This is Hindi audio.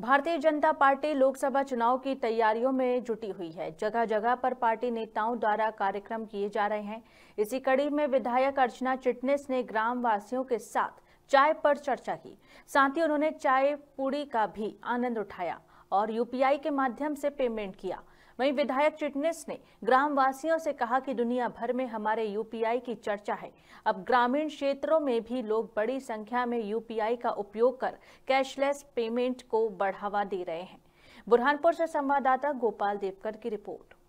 भारतीय जनता पार्टी लोकसभा चुनाव की तैयारियों में जुटी हुई है जगह जगह पर पार्टी नेताओं द्वारा कार्यक्रम किए जा रहे हैं इसी कड़ी में विधायक अर्चना चिटनेस ने ग्राम वासियों के साथ चाय पर चर्चा की साथ ही उन्होंने चाय पूड़ी का भी आनंद उठाया और यूपीआई के माध्यम से पेमेंट किया वहीं विधायक चिटनेस ने ग्रामवासियों से कहा कि दुनिया भर में हमारे यूपीआई की चर्चा है अब ग्रामीण क्षेत्रों में भी लोग बड़ी संख्या में यूपीआई का उपयोग कर कैशलेस पेमेंट को बढ़ावा दे रहे हैं बुरहानपुर से संवाददाता गोपाल देवकर की रिपोर्ट